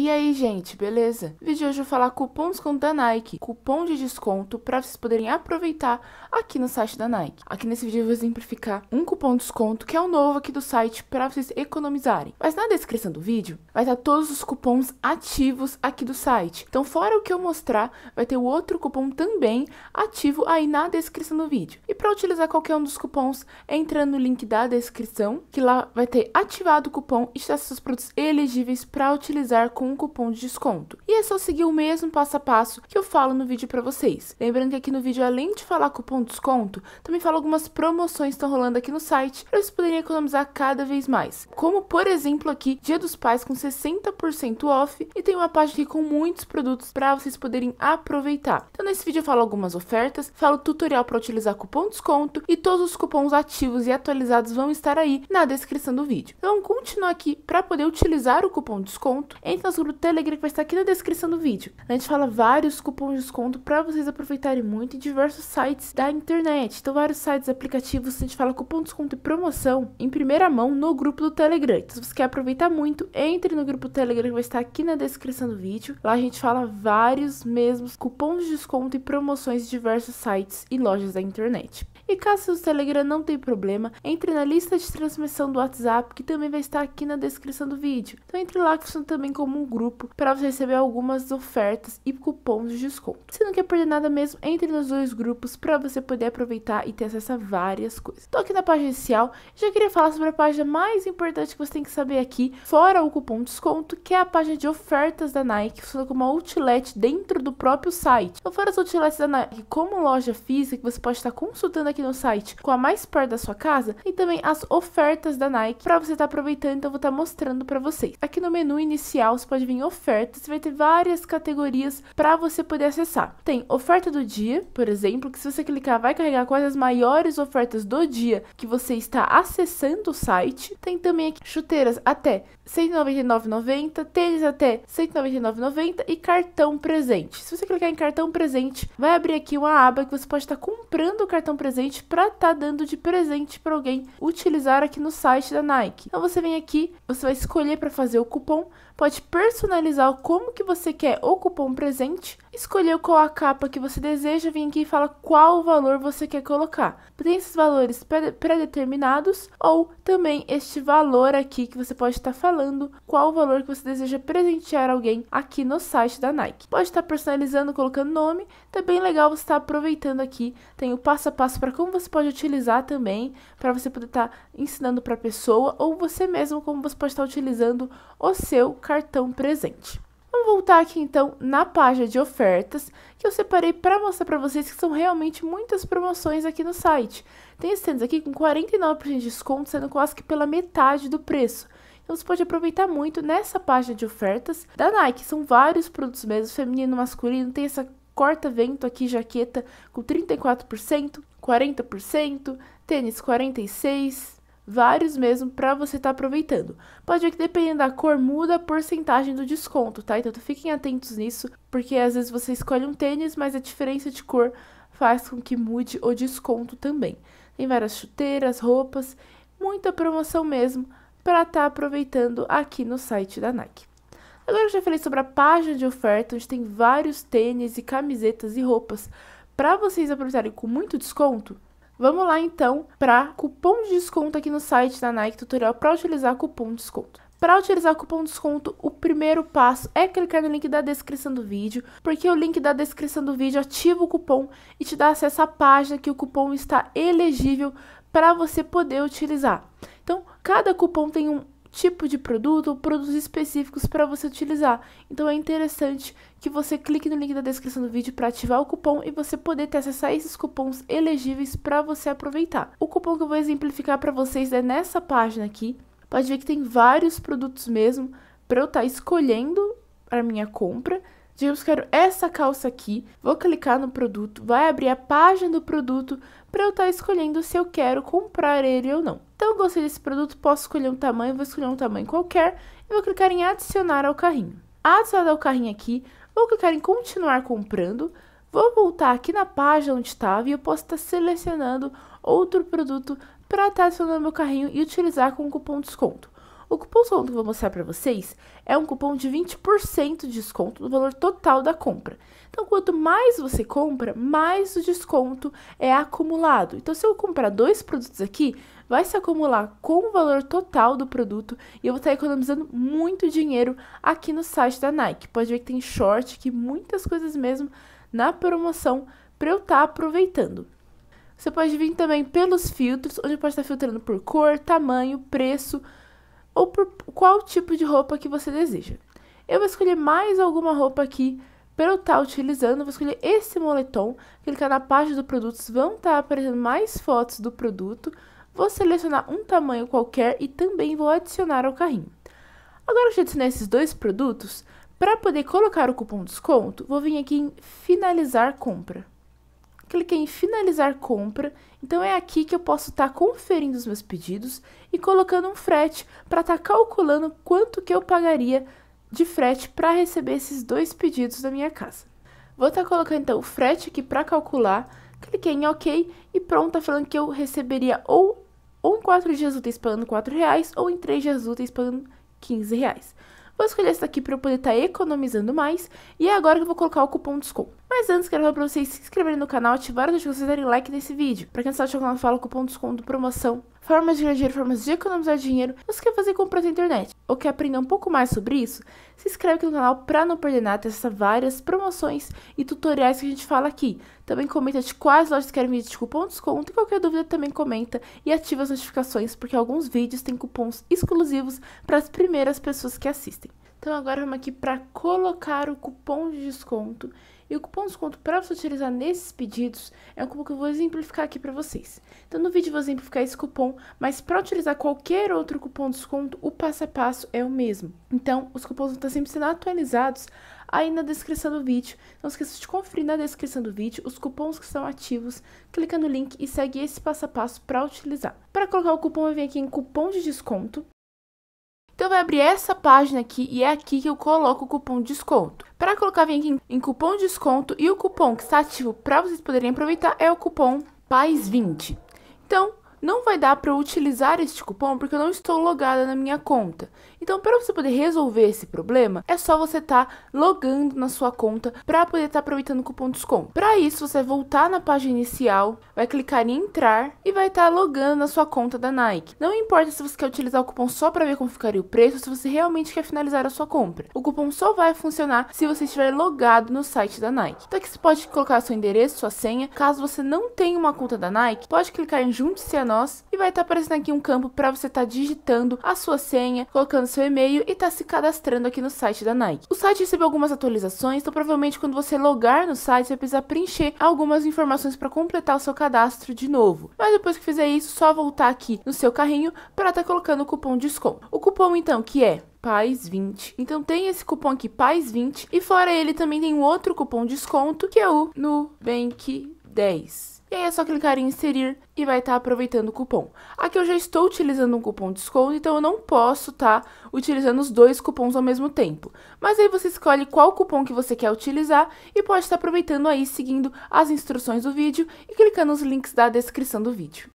E aí, gente, beleza? No vídeo de hoje eu vou falar cupons com da Nike, cupom de desconto para vocês poderem aproveitar aqui no site da Nike. Aqui nesse vídeo eu vou exemplificar um cupom de desconto que é o novo aqui do site para vocês economizarem. Mas na descrição do vídeo vai estar tá todos os cupons ativos aqui do site. Então, fora o que eu mostrar, vai ter o outro cupom também ativo aí na descrição do vídeo. E para utilizar qualquer um dos cupons, entra no link da descrição, que lá vai ter ativado o cupom e está seus produtos elegíveis para utilizar com um cupom de desconto. E é só seguir o mesmo passo a passo que eu falo no vídeo para vocês. Lembrando que aqui no vídeo, além de falar cupom de desconto, também falo algumas promoções que estão rolando aqui no site para vocês poderem economizar cada vez mais. Como, por exemplo, aqui, Dia dos Pais com 60% off e tem uma página aqui com muitos produtos para vocês poderem aproveitar. Então, nesse vídeo eu falo algumas ofertas, falo tutorial para utilizar cupom de desconto e todos os cupons ativos e atualizados vão estar aí na descrição do vídeo. Então, vamos continuar aqui para poder utilizar o cupom de desconto. Entre nas no grupo Telegram que vai estar aqui na descrição do vídeo. A gente fala vários cupons de desconto para vocês aproveitarem muito em diversos sites da internet. Então, vários sites, aplicativos, a gente fala cupom de desconto e promoção em primeira mão no grupo do Telegram. Então, se você quer aproveitar muito, entre no grupo do Telegram que vai estar aqui na descrição do vídeo. Lá a gente fala vários mesmos cupons de desconto e promoções de diversos sites e lojas da internet. E caso seu Telegram não tenha problema, entre na lista de transmissão do WhatsApp, que também vai estar aqui na descrição do vídeo. Então entre lá que funciona também como um grupo para você receber algumas ofertas e cupons de desconto. Se não quer perder nada mesmo, entre nos dois grupos para você poder aproveitar e ter acesso a várias coisas. Estou aqui na página inicial e já queria falar sobre a página mais importante que você tem que saber aqui, fora o cupom de desconto, que é a página de ofertas da Nike, que funciona como uma outlet dentro do próprio site. Então, fora as outlets da Nike, como loja física, você pode estar consultando aqui aqui no site com a mais perto da sua casa e também as ofertas da Nike para você estar tá aproveitando, então eu vou estar tá mostrando para vocês. Aqui no menu inicial você pode vir em ofertas, vai ter várias categorias para você poder acessar. Tem oferta do dia, por exemplo, que se você clicar vai carregar quais as maiores ofertas do dia que você está acessando o site. Tem também aqui chuteiras até 199,90, tênis até 199,90 e cartão presente. Se você clicar em cartão presente, vai abrir aqui uma aba que você pode estar tá comprando o cartão presente para estar tá dando de presente para alguém utilizar aqui no site da Nike. Então você vem aqui, você vai escolher para fazer o cupom, pode personalizar como que você quer o cupom presente, escolher qual a capa que você deseja, vem aqui e fala qual o valor você quer colocar. Tem esses valores pré-determinados ou também este valor aqui que você pode estar tá falando qual o valor que você deseja presentear alguém aqui no site da Nike. Pode estar tá personalizando, colocando nome, também tá legal você estar tá aproveitando aqui, tem o passo a passo para como você pode utilizar também para você poder estar tá ensinando para a pessoa ou você mesmo como você pode estar tá utilizando o seu cartão presente. Vamos voltar aqui então na página de ofertas que eu separei para mostrar para vocês que são realmente muitas promoções aqui no site. Tem stands aqui com 49% de desconto, sendo quase que pela metade do preço. Então você pode aproveitar muito nessa página de ofertas da Nike. São vários produtos mesmo, feminino, masculino, tem essa corta-vento aqui, jaqueta com 34%, 40%, tênis 46%, vários mesmo para você estar tá aproveitando. Pode ver que dependendo da cor muda a porcentagem do desconto, tá? Então fiquem atentos nisso, porque às vezes você escolhe um tênis, mas a diferença de cor faz com que mude o desconto também. Tem várias chuteiras, roupas, muita promoção mesmo para estar tá aproveitando aqui no site da Nike. Agora eu já falei sobre a página de oferta, onde tem vários tênis e camisetas e roupas para vocês aproveitarem com muito desconto, vamos lá então para cupom de desconto aqui no site da Nike Tutorial para utilizar cupom de desconto. Para utilizar cupom de desconto, o primeiro passo é clicar no link da descrição do vídeo, porque o link da descrição do vídeo ativa o cupom e te dá acesso à página que o cupom está elegível para você poder utilizar. Então, cada cupom tem um tipo de produto ou produtos específicos para você utilizar. Então é interessante que você clique no link da descrição do vídeo para ativar o cupom e você poder ter a esses cupons elegíveis para você aproveitar. O cupom que eu vou exemplificar para vocês é nessa página aqui. Pode ver que tem vários produtos mesmo para eu estar tá escolhendo a minha compra. Digamos tipo, que eu quero essa calça aqui, vou clicar no produto, vai abrir a página do produto para eu estar tá escolhendo se eu quero comprar ele ou não. Então, eu gostei desse produto, posso escolher um tamanho, vou escolher um tamanho qualquer e vou clicar em adicionar ao carrinho. Adicionar ao carrinho aqui, vou clicar em continuar comprando, Vou voltar aqui na página onde estava e eu posso estar tá selecionando outro produto para estar tá adicionando meu carrinho e utilizar com o cupom desconto. O cupom desconto que eu vou mostrar para vocês é um cupom de 20% de desconto do valor total da compra. Então, quanto mais você compra, mais o desconto é acumulado. Então, se eu comprar dois produtos aqui, vai se acumular com o valor total do produto e eu vou estar economizando muito dinheiro aqui no site da Nike. Pode ver que tem short, que muitas coisas mesmo na promoção para eu estar tá aproveitando. Você pode vir também pelos filtros, onde pode estar filtrando por cor, tamanho, preço, ou por qual tipo de roupa que você deseja. Eu vou escolher mais alguma roupa aqui para eu estar utilizando, vou escolher esse moletom, clicar tá na página do produtos, vão estar tá aparecendo mais fotos do produto, vou selecionar um tamanho qualquer e também vou adicionar ao carrinho. Agora que eu adicionei esses dois produtos, para poder colocar o cupom desconto, vou vir aqui em finalizar compra. Cliquei em finalizar compra então é aqui que eu posso estar tá conferindo os meus pedidos e colocando um frete para estar tá calculando quanto que eu pagaria de frete para receber esses dois pedidos da minha casa. Vou estar tá colocando então o frete aqui para calcular, cliquei em OK e pronto, tá falando que eu receberia ou, ou em 4 dias úteis pagando 4 reais ou em 3 dias úteis pagando 15 reais. Vou escolher esse daqui para eu poder estar tá economizando mais. E é agora que eu vou colocar o cupom desconto. Mas antes, quero falar para vocês se inscreverem no canal, ativarem as notificações e darem like nesse vídeo. Para quem não sabe, eu falo cupom desconto promoção formas de ganhar dinheiro, formas de economizar dinheiro, você quer fazer compras na internet ou quer aprender um pouco mais sobre isso, se inscreve aqui no canal para não perder nada, testa várias promoções e tutoriais que a gente fala aqui. Também comenta de quais lojas querem vídeo de cupom de desconto e qualquer dúvida também comenta e ativa as notificações porque alguns vídeos têm cupons exclusivos para as primeiras pessoas que assistem. Então agora vamos aqui para colocar o cupom de desconto. E o cupom de desconto para você utilizar nesses pedidos é um cupom que eu vou exemplificar aqui para vocês. Então no vídeo eu vou exemplificar esse cupom, mas para utilizar qualquer outro cupom de desconto, o passo a passo é o mesmo. Então os cupons vão estar sempre sendo atualizados aí na descrição do vídeo. Não esqueça de conferir na descrição do vídeo os cupons que estão ativos, clica no link e segue esse passo a passo para utilizar. Para colocar o cupom, eu venho aqui em cupom de desconto então vai abrir essa página aqui e é aqui que eu coloco o cupom de desconto. Para colocar vem aqui em cupom de desconto e o cupom que está ativo para vocês poderem aproveitar é o cupom PAIS20. Então, não vai dar para utilizar este cupom porque eu não estou logada na minha conta. Então, para você poder resolver esse problema, é só você estar tá logando na sua conta para poder estar tá aproveitando o cupom desconto. Para isso, você vai voltar na página inicial, vai clicar em entrar e vai estar tá logando na sua conta da Nike. Não importa se você quer utilizar o cupom só para ver como ficaria o preço ou se você realmente quer finalizar a sua compra. O cupom só vai funcionar se você estiver logado no site da Nike. Então, aqui você pode colocar seu endereço, sua senha. Caso você não tenha uma conta da Nike, pode clicar em junte-se à nós e vai estar tá aparecendo aqui um campo para você estar tá digitando a sua senha, colocando seu e-mail e estar tá se cadastrando aqui no site da Nike. O site recebeu algumas atualizações, então provavelmente quando você logar no site você vai precisar preencher algumas informações para completar o seu cadastro de novo. Mas depois que fizer isso, só voltar aqui no seu carrinho para estar tá colocando o cupom de desconto. O cupom então que é PAIS20. Então tem esse cupom aqui PAIS20 e fora ele também tem um outro cupom de desconto que é o Nubank10. E aí é só clicar em inserir e vai estar tá aproveitando o cupom. Aqui eu já estou utilizando um cupom de desconto, então eu não posso estar tá utilizando os dois cupons ao mesmo tempo. Mas aí você escolhe qual cupom que você quer utilizar e pode estar tá aproveitando aí seguindo as instruções do vídeo e clicando nos links da descrição do vídeo.